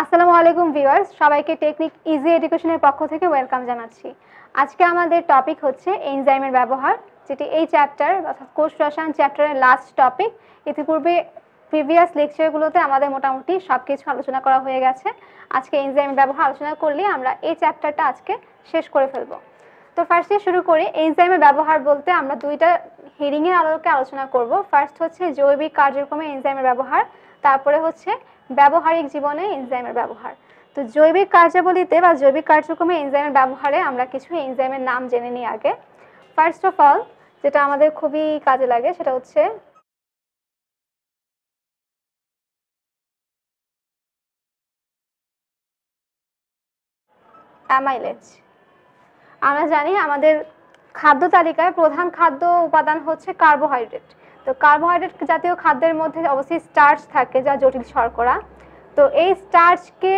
আসসালামু আলাইকুম ভিউয়ার্স সবাইকে টেকনিক ইজি এডুকেশনের পক্ষ থেকে ওয়েলকাম জানাচ্ছি আজকে আমাদের টপিক হচ্ছে এনজাইমের ব্যবহার যেটি এই চ্যাপ্টার অর্থাৎ কোষ রসায়ন চ্যাপ্টারের লাস্ট টপিক ইতিপূর্বে প্রিভিয়াস লেকচারগুলোতে আমাদের মোটামুটি সব কিছু আলোচনা করা হয়ে গেছে আজকে এনজাইমের ব্যবহার আলোচনা করলে আমরা এই চ্যাপ্টারটা আজকে শেষ করে ফেলবো তো ফার্স্টে শুরু করি এনজাইমের ব্যবহার বলতে আমরা দুইটা হিডিংয়ের আলোকে আলোচনা করব ফার্স্ট হচ্ছে জৈবিক কার্যক্রমে এনজাইমের ব্যবহার তারপরে হচ্ছে ব্যবহারিক জীবনে এনজাইমের ব্যবহার তো জৈবিক কার্যাবলীতে বা জৈবিক কার্যক্রমে এনজাইমের ব্যবহারে আমরা কিছু এনজাইমের নাম জেনে নিই আগে ফার্স্ট অফ অল যেটা আমাদের খুবই কাজে লাগে সেটা হচ্ছে অ্যামাইলেজ আমরা জানি আমাদের খাদ্য তালিকায় প্রধান খাদ্য উপাদান হচ্ছে কার্বোহাইড্রেট তো কার্বোহাইড্রেট জাতীয় খাদ্যের মধ্যে অবশ্যই স্টার্চ থাকে যা জটিল শর্করা তো এই স্টার্চকে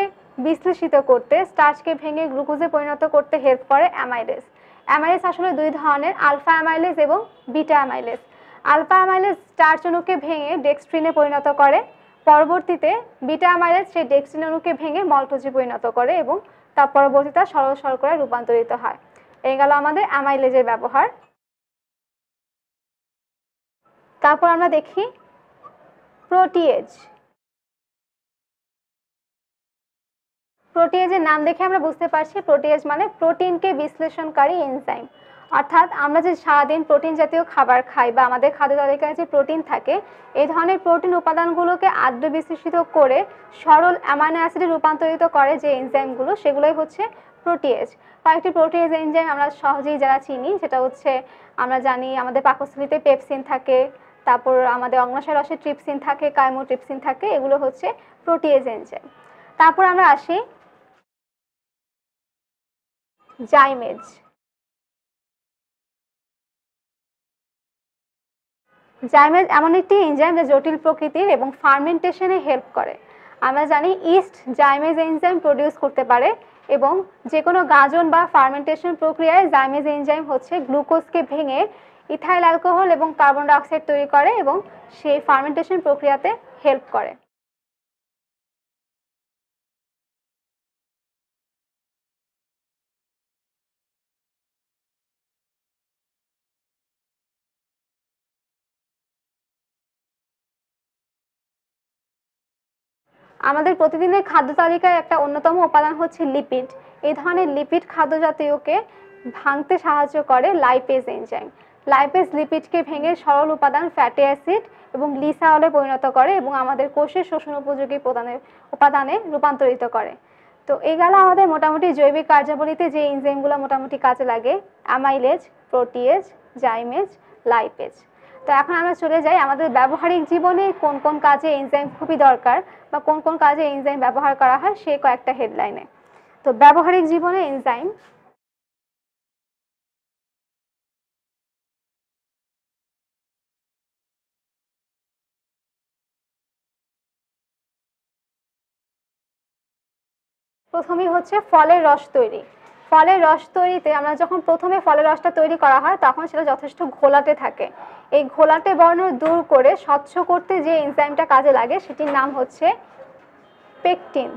বিশ্লেষিত করতে স্টার্চকে ভেঙে গ্লুকোজে পরিণত করতে হেল্প করে অ্যামাইলেস অ্যামাইলেস আসলে দুই ধরনের আলফা অ্যামাইলেস এবং beta amylase alpha amylase starch অণুকে ভেঙে ডেক্সট্রিনে পরিণত করে পরবর্তীতে বিটা অ্যামাইলেস সেই ডেক্সট্রিন অণুকে ভেঙে মল্টোজে পরিণত করে এবং তার পরবর্তীতে সরল শর্করায় রূপান্তরিত হয় এই গেল আমাদের অ্যামাইলেজের ব্যবহার তারপর আমরা দেখি প্রোটিয়েজ প্রোটিয়েজের নাম দেখে আমরা বুঝতে পারছি প্রোটিয়েজ মানে প্রোটিনকে বিশ্লেষণকারী এনজাইম অর্থাৎ আমরা যে সারাদিন প্রোটিন জাতীয় খাবার খাই বা আমাদের খাদ্য তালিকায় যে প্রোটিন থাকে এই ধরনের প্রোটিন উপাদানগুলোকে আদ্র বিশ্লেষিত করে সরল অ্যামাইনো অ্যাসিডে রূপান্তরিত করে যে এনজাইমগুলো সেগুলোই হচ্ছে প্রোটিয়েজ কয়েকটি প্রোটিয়েজ এনজাইম আমরা সহজেই যারা চিনি সেটা হচ্ছে আমরা জানি আমাদের পাকস্থলিতে পেপসিন থাকে তারপর আমাদের অগ্নাশয় রসে ট্রিপসিন থাকে কায়মো ট্রিপসিন থাকে এগুলো হচ্ছে প্রোটিয়েজ এনজাইম তারপর আমরা আসি জাইমেজ জাইমেজ এমন একটি এনজাইম যা জটিল প্রকৃতির এবং ফার্মেন্টেশনে হেল্প করে আমরা জানি ইস্ট জাইমেজ এনজাইম প্রডিউস করতে পারে এবং যে কোনো গাজন বা ফার্মেন্টেশন প্রক্রিয়ায় জাইমেজ এনজাইম হচ্ছে গ্লুকোজকে ভেঙে ইথাইল অ্যালকোহল এবং কার্বন ডাইঅক্সাইড তৈরি করে এবং সেই ফার্মেন্টেশন প্রক্রিয়াতে হেল্প করে আমাদের প্রতিদিনের খাদ্য তালিকায় একটা অন্যতম উপাদান হচ্ছে লিপিড এই ধরনের লিপিড খাদ্য জাতীয়কে ভাঙতে সাহায্য করে লাইপেজ এনজাইম লাইপেস লিপিডকে ভেঙে সরল উপাদান ফ্যাটি অ্যাসিড এবং লিসাওলে পরিণত করে এবং আমাদের কোষের শোষণ উপযোগী প্রদানের উপাদানে রূপান্তরিত করে তো এই গেল আমাদের মোটামুটি জৈবিক কার্যাবলীতে যে ইনজাইমগুলো মোটামুটি কাজে লাগে অ্যামাইলেজ প্রোটিয়েজ জাইমেজ লাইপেজ তো এখন আমরা চলে যাই আমাদের ব্যবহারিক জীবনে কোন কোন কাজে এনজাইম খুবই দরকার বা কোন কোন কাজে এনজাইম ব্যবহার করা হয় সে কয়েকটা হেডলাইনে তো ব্যবহারিক জীবনে এনজাইম প্রথমেই হচ্ছে ফলের রস তৈরি ফলের রস তৈরিতে আমরা যখন প্রথমে ফলের রসটা তৈরি করা হয় তখন সেটা যথেষ্ট ঘোলাটে থাকে এই ঘোলাটে বর্ণ দূর করে স্বচ্ছ করতে যে এনজাইমটা কাজে লাগে সেটির নাম হচ্ছে পেকটিন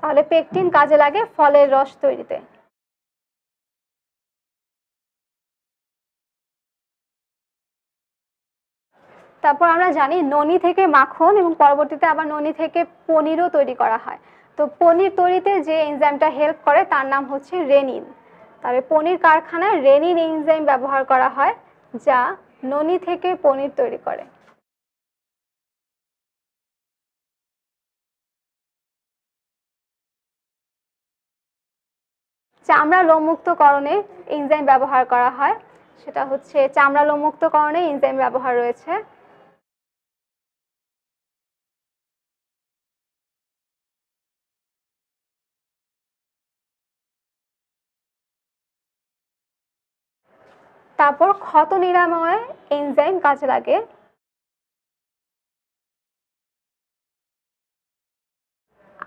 তাহলে পেকটিন কাজে লাগে ফলের রস তৈরিতে তারপর আমরা জানি ননি থেকে মাখন এবং পরবর্তীতে আবার ননি থেকে পনিরও তৈরি করা হয় তো পনির তৈরিতে যে এনজাইমটা হেল্প করে তার নাম হচ্ছে রেনিন তাহলে পনির কারখানায় রেনিন এনজাইম ব্যবহার করা হয় যা ননি থেকে পনির তৈরি করে চামড়া লোমুক্তকরণে এনজাইম ব্যবহার করা হয় সেটা হচ্ছে চামড়া লোমুক্তকরণে এনজাইম ব্যবহার রয়েছে তারপর ক্ষত নিরাময়ে এনজাইম কাজে লাগে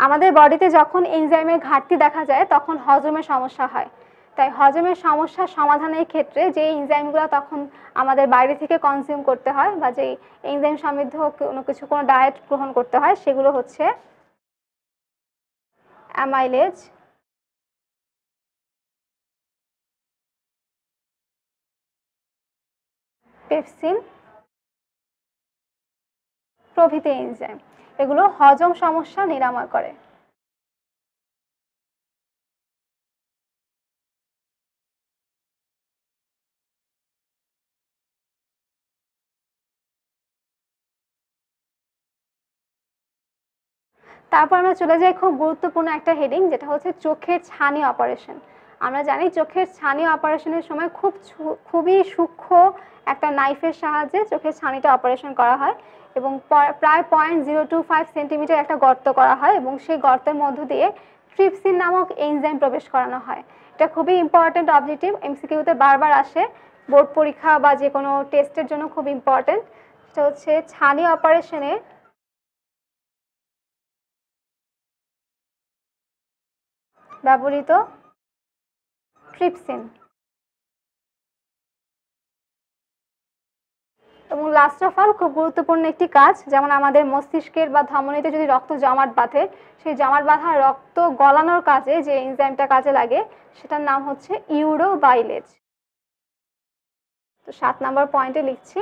আমাদের বডিতে যখন এনজাইমের ঘাটতি দেখা যায় তখন হজমের সমস্যা হয় তাই হজমের সমস্যা সমাধানের ক্ষেত্রে যে এনজাইমগুলো তখন আমাদের বাইরে থেকে কনজিউম করতে হয় বা যে এনজাইম সমৃদ্ধ কোনো কিছু কোনো ডায়েট গ্রহণ করতে হয় সেগুলো হচ্ছে অ্যামাইলেজ পেপসিন প্রভৃতি এনজাইম এগুলো হজম সমস্যা নিরাময় করে তারপর আমরা চলে যাই খুব গুরুত্বপূর্ণ একটা হেডিং যেটা হচ্ছে চোখের ছানি অপারেশন আমরা জানি চোখের ছানি অপারেশনের সময় খুব খুবই সূক্ষ্ম একটা নাইফের সাহায্যে চোখের ছানিটা অপারেশন করা হয় এবং প্রায় point zero two five centimetre একটা গর্ত করা হয় এবং সেই গর্তের মধ্য দিয়ে ট্রিপসিন নামক এনজাইম প্রবেশ করানো হয় এটা খুবই ইম্পর্ট্যান্ট অবজেক্টিভ এমসিকিউতে বারবার আসে বোর্ড পরীক্ষা বা যে কোনো টেস্টের জন্য খুব ইম্পর্ট্যান্ট সেটা হচ্ছে ছানি অপারেশনে ব্যবহৃত ট্রিপসিন এবং লাস্ট অফ অল খুব গুরুত্বপূর্ণ একটি কাজ যেমন আমাদের মস্তিষ্কের বা ধমনীতে যদি রক্ত জমাট বাঁধে সেই জমাট বাঁধা রক্ত গলানোর কাজে যে এনজাইমটা কাজে লাগে সেটার নাম হচ্ছে ইউরো বাইলেজ তো সাত নম্বর পয়েন্টে লিখছি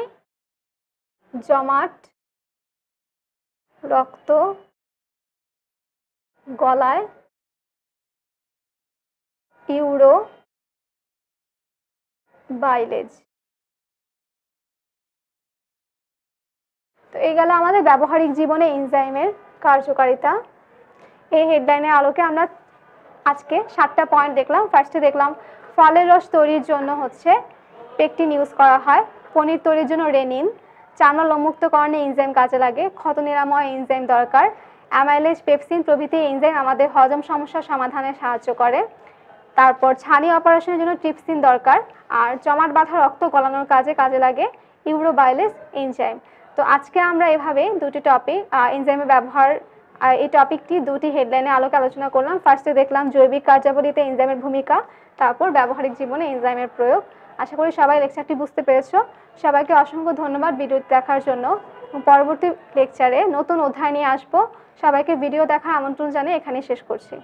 জমাট রক্ত গলায় ইউরো বাইলেজ তো এই গেল আমাদের ব্যবহারিক জীবনে ইনজাইমের কার্যকারিতা এই হেডলাইনের আলোকে আমরা আজকে সাতটা পয়েন্ট দেখলাম ফার্স্টে দেখলাম ফলের রস তৈরির জন্য হচ্ছে পেকটিন ইউজ করা হয় পনির তৈরির জন্য রেনিন চামড়া লোমুক্তকরণে ইনজাইম কাজে লাগে ক্ষত নিরাময় ইনজাইম দরকার অ্যামাইলেজ পেপসিন প্রভৃতি ইনজাইম আমাদের হজম সমস্যা সমাধানে সাহায্য করে তারপর ছানি অপারেশনের জন্য ট্রিপসিন দরকার আর জমাট বাঁধা রক্ত গলানোর কাজে কাজে লাগে ইউরোবায়োলিস এনজাইম তো আজকে আমরা এভাবে দুটি টপিক এনজাইমের ব্যবহার এই টপিকটি দুটি হেডলাইনে আলোকে আলোচনা করলাম ফার্স্টে দেখলাম জৈবিক কার্যাবলীতে এনজাইমের ভূমিকা তারপর ব্যবহারিক জীবনে এনজাইমের প্রয়োগ আশা করি সবাই লেকচারটি বুঝতে পেরেছ সবাইকে অসংখ্য ধন্যবাদ ভিডিও দেখার জন্য পরবর্তী লেকচারে নতুন অধ্যায় নিয়ে আসবো সবাইকে ভিডিও দেখার আমন্ত্রণ জানিয়ে এখানে শেষ করছি